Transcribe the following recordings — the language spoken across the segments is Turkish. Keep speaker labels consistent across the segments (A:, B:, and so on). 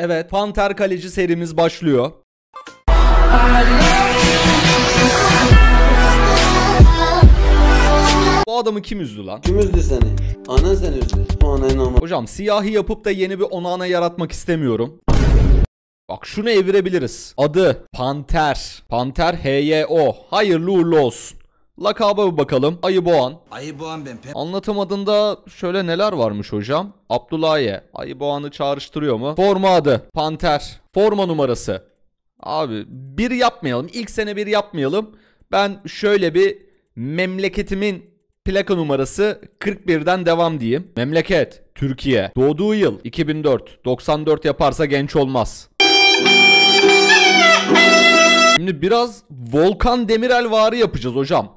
A: Evet, Panter Kaleci serimiz başlıyor. Bu adamı kim üzdü lan? Kim üzdü seni? Anan sen üzdü. Bu anayın ama. Hocam siyahi yapıp da yeni bir onana yaratmak istemiyorum. Bak şunu evirebiliriz. Adı Panter. Panter H-Y-O. Hayırlı uğurlu olsun. Lakaba bakalım. Ayı Boğan. Ayı Boğan ben. Anlatım adında şöyle neler varmış hocam? Abdullahi. Ayı Boğan'ı çağrıştırıyor mu? Forma adı. Panter. Forma numarası. Abi bir yapmayalım. İlk sene bir yapmayalım. Ben şöyle bir memleketimin plaka numarası 41'den devam diyeyim. Memleket Türkiye. Doğduğu yıl 2004. 94 yaparsa genç olmaz. Şimdi biraz Volkan Demirel varı yapacağız hocam.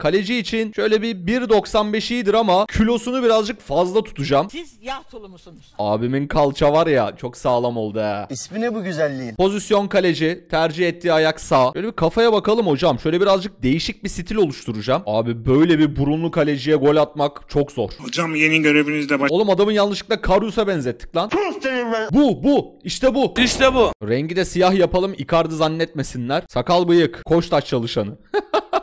A: Kaleci için şöyle bir 1.95 iyidir ama kilosunu birazcık fazla tutacağım. Siz yahtulu musunuz? Abimin kalça var ya çok sağlam oldu he. İsmi ne bu güzelliğin? Pozisyon kaleci. Tercih ettiği ayak sağ. Şöyle bir kafaya bakalım hocam. Şöyle birazcık değişik bir stil oluşturacağım. Abi böyle bir burunlu kaleciye gol atmak çok zor. Hocam yeni görevinizde baş... Oğlum adamın yanlışlıkla Karius'a benzettik lan. bu bu. işte bu. İşte bu. Rengi de siyah yapalım. Icardi zannetmesinler. Sakal bıyık. Koçtaş çalışanı.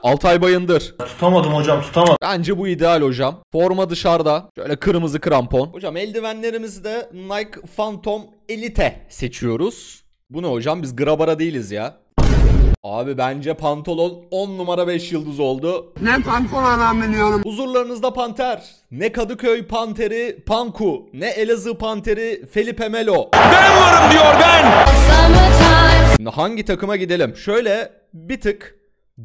A: Altay Bayındır. Tutamadım hocam tutamadım. Bence bu ideal hocam. Forma dışarıda. Şöyle kırmızı krampon. Hocam eldivenlerimizi de Nike Phantom Elite seçiyoruz. Bu ne hocam biz grabara değiliz ya. Abi bence pantolon 10 numara 5 yıldız oldu. Ne pantolon anlıyorum. Huzurlarınızda panter. Ne Kadıköy panteri Panku. Ne Elazığ panteri Felipe Melo. Ben varım diyor ben. Hangi takıma gidelim? Şöyle bir tık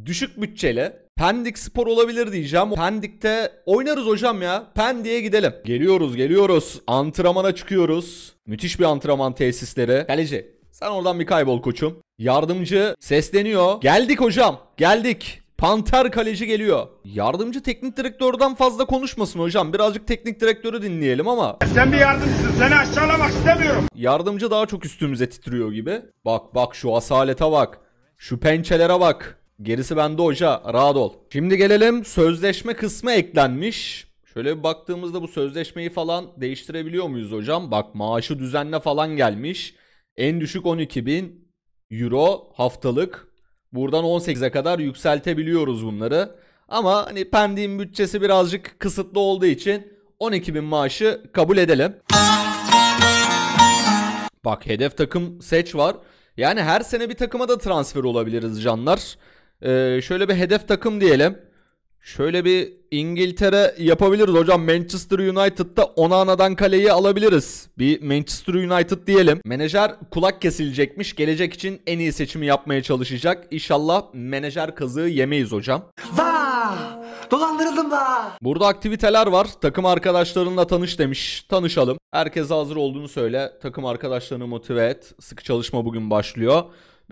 A: düşük bütçeli Pendik Spor olabilir diyeceğim. Pendik'te oynarız hocam ya. Pendik'e gidelim. Geliyoruz geliyoruz. Antrenmana çıkıyoruz. Müthiş bir antrenman tesisleri. Kaleci sen oradan bir kaybol koçum. Yardımcı sesleniyor. Geldik hocam. Geldik. Panter kaleci geliyor. Yardımcı teknik direktörden fazla konuşmasın hocam. Birazcık teknik direktörü dinleyelim ama. Sen bir yardımcısın. Seni aşağılamak istemiyorum. Yardımcı daha çok üstümüze titriyor gibi. Bak bak şu asalete bak. Şu pençelere bak. Gerisi bende hoca. Rahat ol. Şimdi gelelim sözleşme kısmı eklenmiş. Şöyle bir baktığımızda bu sözleşmeyi falan değiştirebiliyor muyuz hocam? Bak maaşı düzenle falan gelmiş. En düşük 12 bin euro haftalık. Buradan 18'e kadar yükseltebiliyoruz bunları. Ama hani pendiğin bütçesi birazcık kısıtlı olduğu için 12 bin maaşı kabul edelim. Bak hedef takım seç var. Yani her sene bir takıma da transfer olabiliriz canlar. Ee, şöyle bir hedef takım diyelim. Şöyle bir İngiltere yapabiliriz hocam. Manchester United'da Onana'dan kaleyi alabiliriz. Bir Manchester United diyelim. Menajer kulak kesilecekmiş. Gelecek için en iyi seçimi yapmaya çalışacak. İnşallah menajer kazığı yemeyiz hocam. Vah! Dolandırıldım da. Burada aktiviteler var. Takım arkadaşlarınla tanış demiş. Tanışalım. Herkese hazır olduğunu söyle. Takım arkadaşlarını motive et. Sıkı çalışma bugün başlıyor.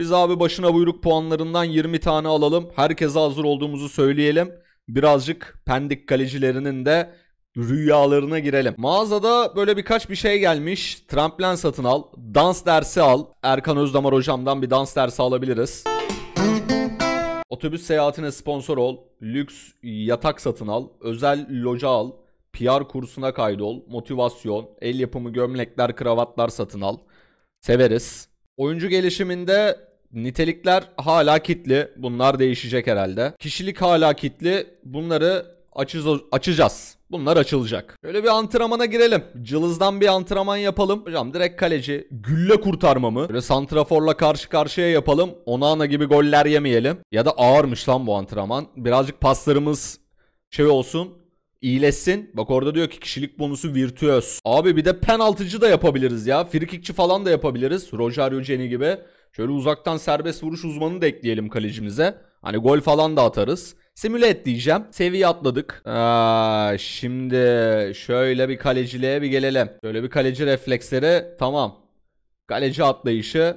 A: Biz abi başına buyruk puanlarından 20 tane alalım. Herkese hazır olduğumuzu söyleyelim. Birazcık Pendik kalecilerinin de rüyalarına girelim. Mağazada böyle birkaç bir şey gelmiş. Tramplen satın al, dans dersi al. Erkan Özdamar hocamdan bir dans dersi alabiliriz. Otobüs seyahatine sponsor ol, lüks yatak satın al, özel loca al, PR kursuna kaydol, motivasyon, el yapımı gömlekler, kravatlar satın al. Severiz. Oyuncu gelişiminde Nitelikler hala kitli. Bunlar değişecek herhalde. Kişilik hala kitli. Bunları açız açacağız. Bunlar açılacak. Şöyle bir antrenmana girelim. Cılızdan bir antrenman yapalım. Hocam direkt kaleci. Gülle kurtarma mı? Böyle santraforla karşı karşıya yapalım. Onana gibi goller yemeyelim. Ya da ağırmış lan bu antrenman. Birazcık paslarımız şey olsun iyileşsin. Bak orada diyor ki kişilik bonusu virtüöz. Abi bir de penaltıcı da yapabiliriz ya. Frikikçi falan da yapabiliriz. Rogerio Ceni gibi. Şöyle uzaktan serbest vuruş uzmanını da ekleyelim kalecimize. Hani gol falan da atarız. Simüle et diyeceğim. Seviye atladık. Aa, ee, şimdi şöyle bir kaleciliğe bir gelelim. Şöyle bir kaleci refleksleri tamam. Kaleci atlayışı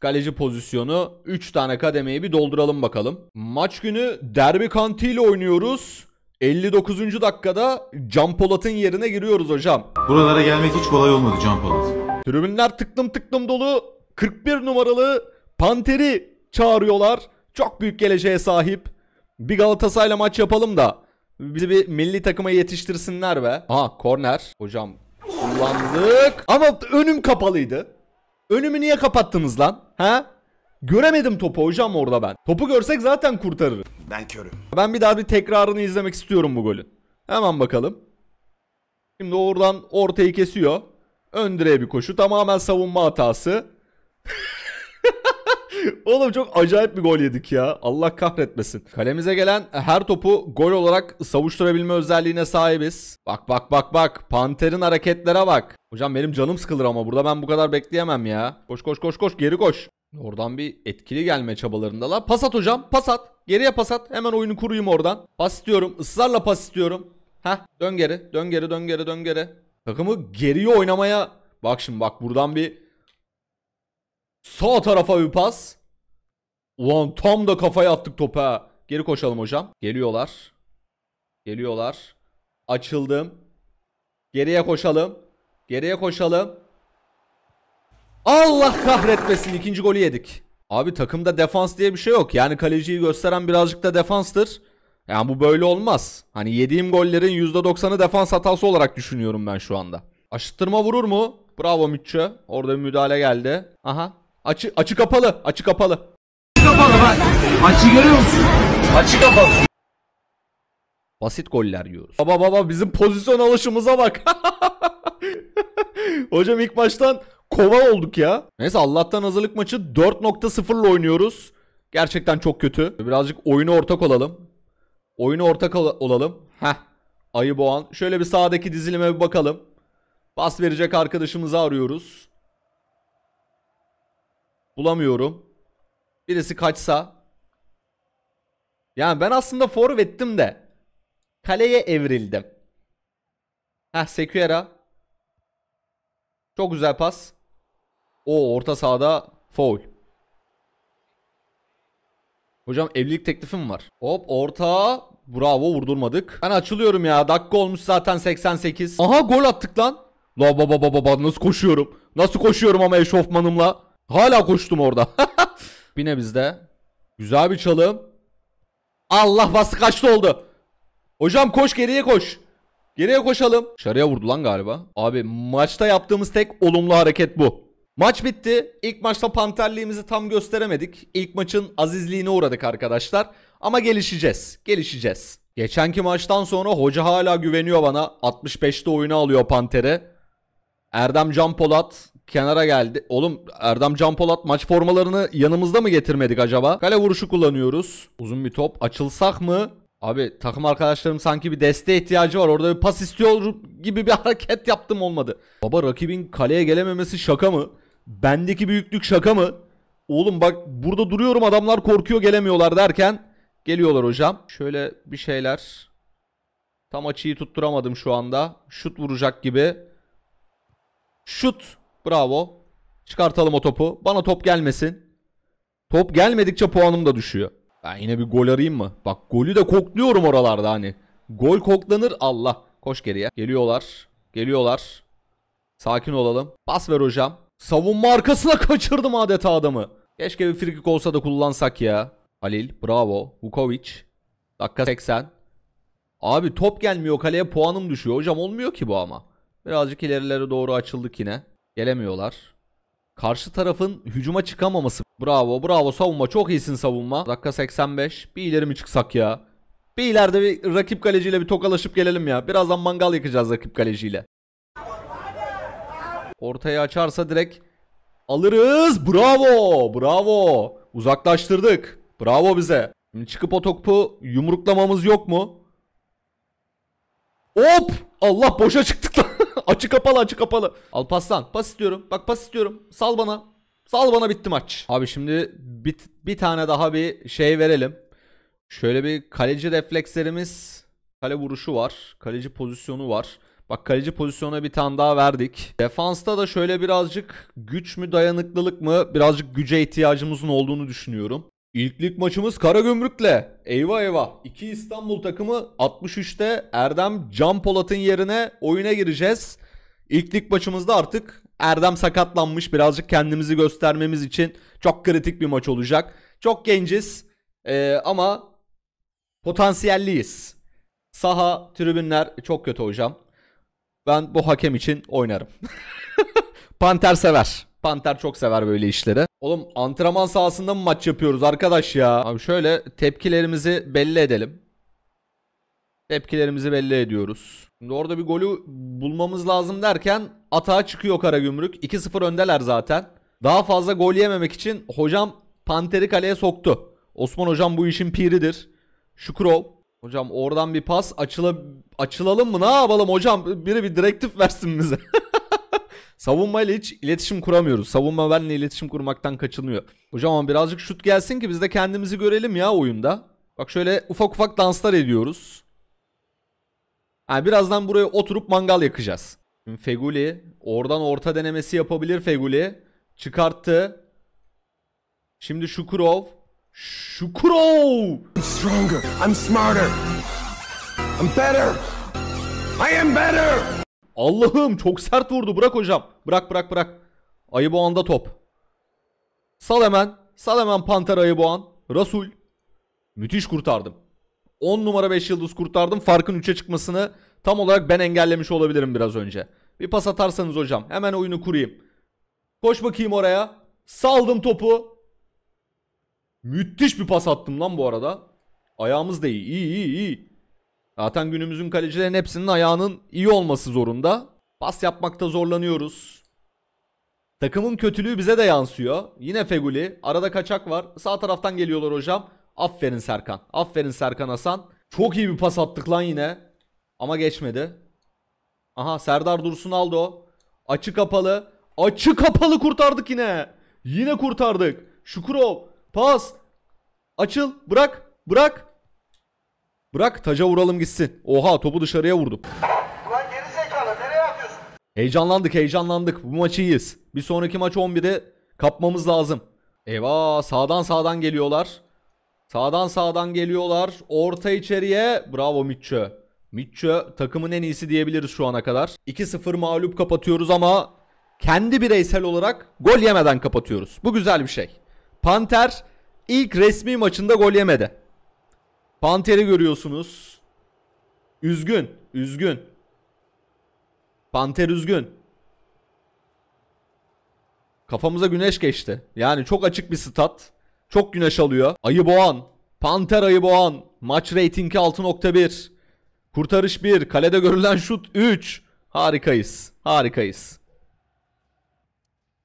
A: kaleci pozisyonu 3 tane kademeyi bir dolduralım bakalım. Maç günü derbi kantiyle oynuyoruz. 59. dakikada Can Polat'ın yerine giriyoruz hocam. Buralara gelmek hiç kolay olmadı Can Polat. Tribünler tıklım tıklım dolu. 41 numaralı Panter'i çağırıyorlar. Çok büyük geleceğe sahip. Bir Galatasaray'la maç yapalım da bizi bir milli takıma yetiştirsinler be. Aha korner. Hocam kullandık. Ama önüm kapalıydı. Önümü niye kapattınız lan? Ha? Göremedim topu hocam orada ben. Topu görsek zaten kurtarırım. Ben körüm. Ben bir daha bir tekrarını izlemek istiyorum bu golün. Hemen bakalım. Şimdi oradan ortayı kesiyor. Ön bir koşu. Tamamen savunma hatası. Oğlum çok acayip bir gol yedik ya. Allah kahretmesin. Kalemize gelen e, her topu gol olarak savuşturabilme özelliğine sahibiz. Bak bak bak bak. Panter'in hareketlere bak. Hocam benim canım sıkılır ama burada ben bu kadar bekleyemem ya. Koş koş koş koş geri koş. Oradan bir etkili gelme çabalarında la. Pas at hocam pas at. Geriye pas at. Hemen oyunu kuruyum oradan. Pas istiyorum. Israrla pas istiyorum. Heh dön geri dön geri dön geri dön geri. Takımı geriye oynamaya. Bak şimdi bak buradan bir Sağ tarafa bir pas. Ulan tam da kafaya attık topa. Geri koşalım hocam. Geliyorlar. Geliyorlar. Açıldım. Geriye koşalım. Geriye koşalım. Allah kahretmesin ikinci golü yedik. Abi takımda defans diye bir şey yok. Yani kaleciyi gösteren birazcık da defanstır. Yani bu böyle olmaz. Hani yediğim gollerin %90'ı defans hatası olarak düşünüyorum ben şu anda. Aşıttırma vurur mu? Bravo Mütçe. Orada bir müdahale geldi. Aha Açı, açı kapalı. Açı kapalı. Açı kapalı bak. Açı görüyor musun? Açı kapalı. Basit goller yiyoruz. Baba baba bizim pozisyon alışımıza bak. Hocam ilk maçtan kova olduk ya. Neyse Allah'tan hazırlık maçı 4.0 ile oynuyoruz. Gerçekten çok kötü. Birazcık oyunu ortak olalım. Oyunu ortak ol olalım. Heh. Ayı Boğan. Şöyle bir sağdaki dizilime bir bakalım. Pas verecek arkadaşımızı arıyoruz. Bulamıyorum. Birisi kaçsa. Yani ben aslında forvettim de. Kaleye evrildim. Heh Sekuera. Çok güzel pas. O orta sahada foul. Hocam evlilik teklifim var. Hop orta. Bravo vurdurmadık. Ben açılıyorum ya. Dakika olmuş zaten 88. Aha gol attık lan. La baba baba nasıl koşuyorum. Nasıl koşuyorum ama eşofmanımla. Hala koştum orada. Bine bizde. Güzel bir çalım. Allah bası kaçtı oldu. Hocam koş geriye koş. Geriye koşalım. Dışarıya vurdu lan galiba. Abi maçta yaptığımız tek olumlu hareket bu. Maç bitti. İlk maçta panterliğimizi tam gösteremedik. İlk maçın azizliğine uğradık arkadaşlar. Ama gelişeceğiz. Gelişeceğiz. Geçenki maçtan sonra hoca hala güveniyor bana. 65'te oyunu alıyor Panter'e. Erdem Can Polat kenara geldi. Oğlum Erdem Can Polat maç formalarını yanımızda mı getirmedik acaba? Kale vuruşu kullanıyoruz. Uzun bir top. Açılsak mı? Abi takım arkadaşlarım sanki bir desteğe ihtiyacı var. Orada bir pas istiyor gibi bir hareket yaptım olmadı. Baba rakibin kaleye gelememesi şaka mı? Bendeki büyüklük şaka mı? Oğlum bak burada duruyorum adamlar korkuyor gelemiyorlar derken geliyorlar hocam. Şöyle bir şeyler. Tam açıyı tutturamadım şu anda. Şut vuracak gibi. Şut. Bravo. Çıkartalım o topu. Bana top gelmesin. Top gelmedikçe puanım da düşüyor. Ben yine bir gol arayayım mı? Bak golü de kokluyorum oralarda hani. Gol koklanır Allah. Koş geriye. Geliyorlar. Geliyorlar. Sakin olalım. Pas ver hocam. Savunma arkasına kaçırdım adeta adamı. Keşke bir frikik olsa da kullansak ya. Halil. Bravo. Vukovic. Dakika 80. Abi top gelmiyor kaleye puanım düşüyor. Hocam olmuyor ki bu ama. Birazcık ilerilere doğru açıldık yine. Gelemiyorlar. Karşı tarafın hücuma çıkamaması. Bravo bravo savunma çok iyisin savunma. Dakika 85. Bir ileri mi çıksak ya? Bir ileride bir rakip kaleciyle bir tokalaşıp gelelim ya. Birazdan mangal yakacağız rakip kaleciyle. Ortaya açarsa direkt alırız. Bravo bravo. Uzaklaştırdık. Bravo bize. Şimdi çıkıp o topu yumruklamamız yok mu? Hop! Allah boşa çıktık lan. Açı kapalı açı kapalı. Al paslan, pas istiyorum. Bak pas istiyorum. Sal bana. Sal bana bitti maç. Abi şimdi bir, bir tane daha bir şey verelim. Şöyle bir kaleci reflekslerimiz. Kale vuruşu var. Kaleci pozisyonu var. Bak kaleci pozisyonuna bir tane daha verdik. Defansta da şöyle birazcık güç mü dayanıklılık mı birazcık güce ihtiyacımızın olduğunu düşünüyorum. İlklik maçımız Karagümrük'le. Eyvah eyvah. İki İstanbul takımı 63'te Erdem Can Polat'ın yerine oyuna gireceğiz. İlklik maçımızda artık Erdem sakatlanmış. Birazcık kendimizi göstermemiz için çok kritik bir maç olacak. Çok genciz ee, ama potansiyelliyiz. Saha, tribünler e, çok kötü hocam. Ben bu hakem için oynarım. Panter sever. Panter çok sever böyle işleri. Oğlum antrenman sahasında mı maç yapıyoruz arkadaş ya? Abi şöyle tepkilerimizi belli edelim. Tepkilerimizi belli ediyoruz. Şimdi orada bir golü bulmamız lazım derken atağa çıkıyor Karagümrük. 2-0 öndeler zaten. Daha fazla gol yememek için hocam Panter'i kaleye soktu. Osman hocam bu işin piridir. Şukurov. Hocam oradan bir pas açıla açılalım mı? Ne yapalım hocam? Biri bir direktif versin bize. Savunmayla hiç iletişim kuramıyoruz. Savunma benle iletişim kurmaktan kaçınıyor. Hocam birazcık şut gelsin ki biz de kendimizi görelim ya oyunda. Bak şöyle ufak ufak danslar ediyoruz. Yani birazdan buraya oturup mangal yakacağız. Şimdi Feguli oradan orta denemesi yapabilir Feguli. Çıkarttı. Şimdi Şukurov. Şukurov! I'm stronger, I'm smarter, I'm better, I am better! Allah'ım çok sert vurdu. Bırak hocam. Bırak bırak bırak. Ayı Boğan'da top. Sal hemen. Sal hemen Panter Ayı Boğan. Rasul. Müthiş kurtardım. 10 numara 5 yıldız kurtardım. Farkın 3'e çıkmasını tam olarak ben engellemiş olabilirim biraz önce. Bir pas atarsanız hocam. Hemen oyunu kurayım. Koş bakayım oraya. Saldım topu. Müthiş bir pas attım lan bu arada. Ayağımız da iyi. İyi iyi iyi. Zaten günümüzün kalecilerin hepsinin ayağının iyi olması zorunda. Pas yapmakta zorlanıyoruz. Takımın kötülüğü bize de yansıyor. Yine Feguli. Arada kaçak var. Sağ taraftan geliyorlar hocam. Aferin Serkan. Aferin Serkan Hasan. Çok iyi bir pas attık lan yine. Ama geçmedi. Aha Serdar Dursun aldı o. Açı kapalı. Açı kapalı kurtardık yine. Yine kurtardık. Şukurov. Pas. Açıl. Bırak. Bırak. Bırak taca vuralım gitsin. Oha topu dışarıya vurdum. Ulan geri zekalı nereye atıyorsun? Heyecanlandık heyecanlandık. Bu maçı iyiyiz. Bir sonraki maç 11'de kapmamız lazım. Eyvah sağdan sağdan geliyorlar. Sağdan sağdan geliyorlar. Orta içeriye. Bravo Mitchö. Mitchö takımın en iyisi diyebiliriz şu ana kadar. 2-0 mağlup kapatıyoruz ama kendi bireysel olarak gol yemeden kapatıyoruz. Bu güzel bir şey. Panter ilk resmi maçında gol yemedi. Panter'i görüyorsunuz. Üzgün. Üzgün. Panter üzgün. Kafamıza güneş geçti. Yani çok açık bir stat. Çok güneş alıyor. Ayı Boğan. Panter Ayı Boğan. Maç reytingi 6.1. Kurtarış 1. Kalede görülen şut 3. Harikayız. Harikayız.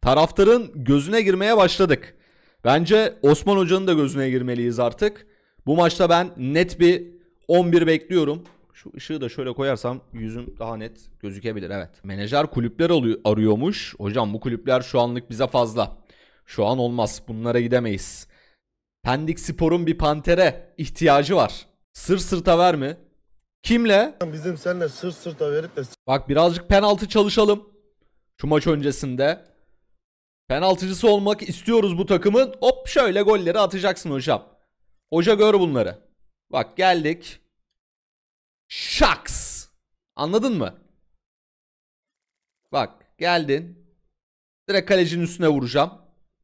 A: Taraftarın gözüne girmeye başladık. Bence Osman Hoca'nın da gözüne girmeliyiz artık. Bu maçta ben net bir 11 bekliyorum. Şu ışığı da şöyle koyarsam yüzüm daha net gözükebilir. Evet. Menajer kulüpler arıyormuş. Hocam bu kulüpler şu anlık bize fazla. Şu an olmaz. Bunlara gidemeyiz. Pendik Spor'un bir pantere ihtiyacı var. Sır sırta ver mi? Kimle? Bizim seninle sır sırta verip de... Bak birazcık penaltı çalışalım. Şu maç öncesinde. Penaltıcısı olmak istiyoruz bu takımın. Hop şöyle golleri atacaksın hocam. Hoca gör bunları. Bak geldik. Şaks. Anladın mı? Bak geldin. Direkt kalecinin üstüne vuracağım.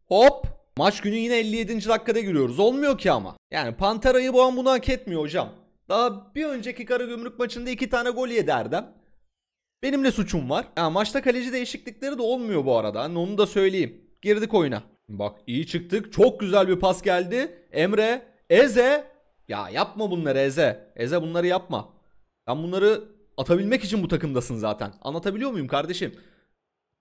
A: Hop. Maç günü yine 57. dakikada giriyoruz. Olmuyor ki ama. Yani Pantera'yı bu an bunu hak etmiyor hocam. Daha bir önceki Karagümrük maçında iki tane gol yedi Erdem. Benim ne suçum var? Ya maçta kaleci değişiklikleri de olmuyor bu arada. Hani onu da söyleyeyim. Girdik oyuna. Bak iyi çıktık. Çok güzel bir pas geldi. Emre Eze. Ya yapma bunları Eze. Eze bunları yapma. Sen bunları atabilmek için bu takımdasın zaten. Anlatabiliyor muyum kardeşim?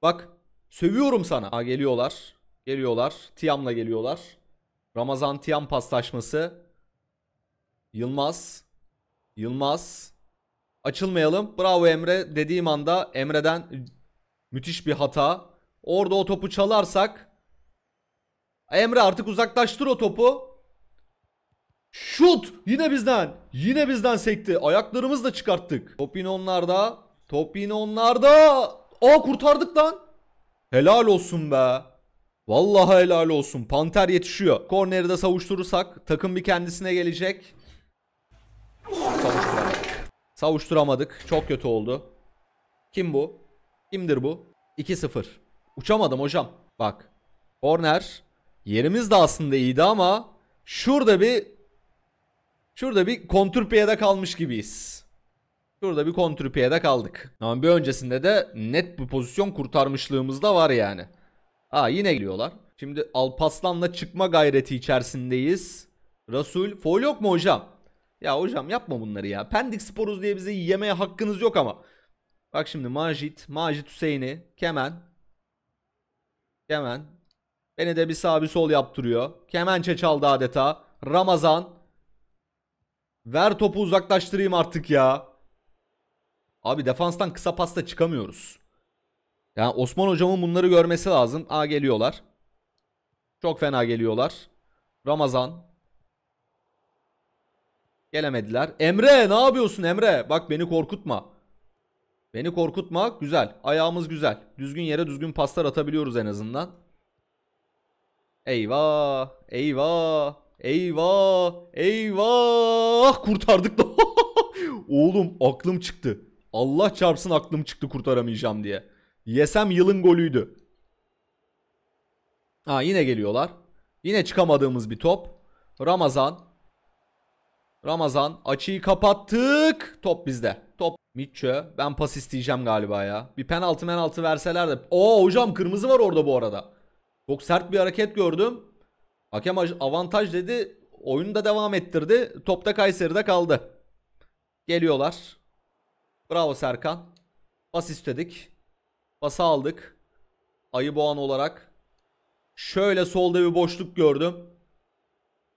A: Bak sövüyorum sana. Ha, geliyorlar. Geliyorlar. Tiam'la geliyorlar. Ramazan Tiam paslaşması. Yılmaz. Yılmaz. Açılmayalım. Bravo Emre dediğim anda Emre'den müthiş bir hata. Orada o topu çalarsak Emre artık uzaklaştır o topu. Şut! Yine bizden. Yine bizden sekti. Ayaklarımızı da çıkarttık. Top yine onlarda. Top yine onlarda. Aa kurtardık lan. Helal olsun be. Vallahi helal olsun. Panter yetişiyor. Korneri de savuşturursak takım bir kendisine gelecek. Savuşturamadık. Savuşturamadık. Çok kötü oldu. Kim bu? Kimdir bu? 2-0. Uçamadım hocam. Bak. Korner. Yerimiz de aslında iyiydi ama şurada bir Şurada bir kontrpiyede kalmış gibiyiz. Şurada bir kontrpiyede kaldık. Ama bir öncesinde de net bir pozisyon kurtarmışlığımız da var yani. Ha yine geliyorlar. Şimdi Alpaslan'la çıkma gayreti içerisindeyiz. Rasul foul yok mu hocam? Ya hocam yapma bunları ya. Pendik Sporuz diye bize yemeye hakkınız yok ama. Bak şimdi Majit, Majit Hüseyin'i, Kemen. Kemen. Beni de bir sağ bir sol yaptırıyor. Kemençe çaldı adeta. Ramazan. Ver topu uzaklaştırayım artık ya. Abi defanstan kısa pasta çıkamıyoruz. Yani Osman hocamın bunları görmesi lazım. Aa geliyorlar. Çok fena geliyorlar. Ramazan. Gelemediler. Emre ne yapıyorsun Emre? Bak beni korkutma. Beni korkutma. Güzel. Ayağımız güzel. Düzgün yere düzgün paslar atabiliyoruz en azından. Eyvah. Eyvah. Eyvah! Eyvah! Kurtardık da. Oğlum aklım çıktı. Allah çarpsın aklım çıktı kurtaramayacağım diye. Yesem yılın golüydü. Ha yine geliyorlar. Yine çıkamadığımız bir top. Ramazan. Ramazan açıyı kapattık. Top bizde. Top Mitchell. Ben pas isteyeceğim galiba ya. Bir penaltı penaltı verseler de. Oo hocam kırmızı var orada bu arada. Çok sert bir hareket gördüm. Hakem avantaj dedi. Oyunu da devam ettirdi. Topta Kayseri'de kaldı. Geliyorlar. Bravo Serkan. Pas istedik. Pası aldık. Ayı boğan olarak. Şöyle solda bir boşluk gördüm.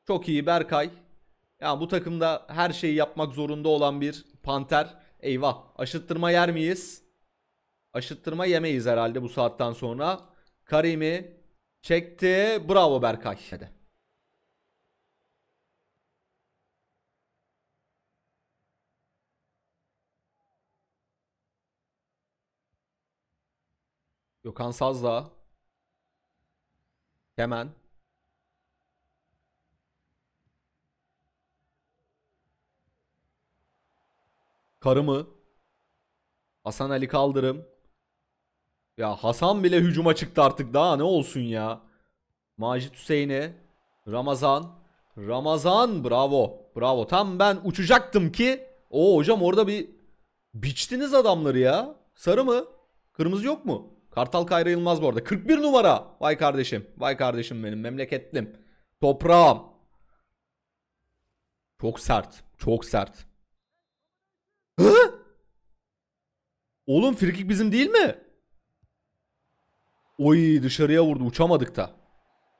A: Çok iyi Berkay. Yani bu takımda her şeyi yapmak zorunda olan bir panter. Eyvah. Aşıttırma yer miyiz? Aşıttırma yemeyiz herhalde bu saatten sonra. Karimi Çekti. Bravo Berkay. Hadi. Gökhan Sazdağ. Hemen. Karımı. Hasan Ali Kaldırım. Ya Hasan bile hücuma çıktı artık daha ne olsun ya. Macit Hüseyin'e Ramazan. Ramazan bravo. Bravo. Tam ben uçacaktım ki. O hocam orada bir biçtiniz adamları ya. Sarı mı? Kırmızı yok mu? Kartal Kayra Yılmaz bu arada. 41 numara. Vay kardeşim. Vay kardeşim benim. Memleketlim. Toprağım. Çok sert. Çok sert. Hı? Oğlum frikik bizim değil mi? Oy dışarıya vurdu. Uçamadık da.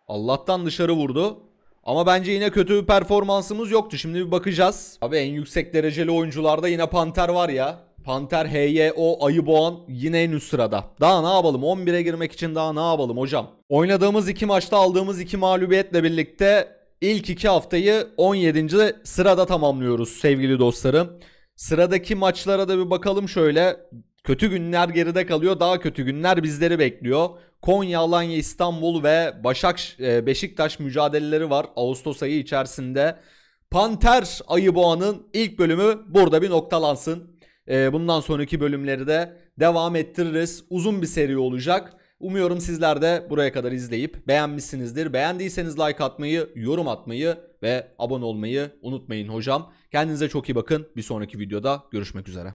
A: Allah'tan dışarı vurdu. Ama bence yine kötü bir performansımız yoktu. Şimdi bir bakacağız. Abi en yüksek dereceli oyuncularda yine Panter var ya. Panter, HYO, Ayı Boğan yine en üst sırada. Daha ne yapalım? 11'e girmek için daha ne yapalım hocam? Oynadığımız iki maçta aldığımız iki mağlubiyetle birlikte ilk iki haftayı 17. sırada tamamlıyoruz sevgili dostlarım. Sıradaki maçlara da bir bakalım şöyle. Kötü günler geride kalıyor. Daha kötü günler bizleri bekliyor. Konya, Alanya, İstanbul ve Başak e, Beşiktaş mücadeleleri var Ağustos ayı içerisinde. Panter ayı boğanın ilk bölümü burada bir noktalansın. E, bundan sonraki bölümleri de devam ettiririz. Uzun bir seri olacak. Umuyorum sizler de buraya kadar izleyip beğenmişsinizdir. Beğendiyseniz like atmayı, yorum atmayı ve abone olmayı unutmayın hocam. Kendinize çok iyi bakın. Bir sonraki videoda görüşmek üzere.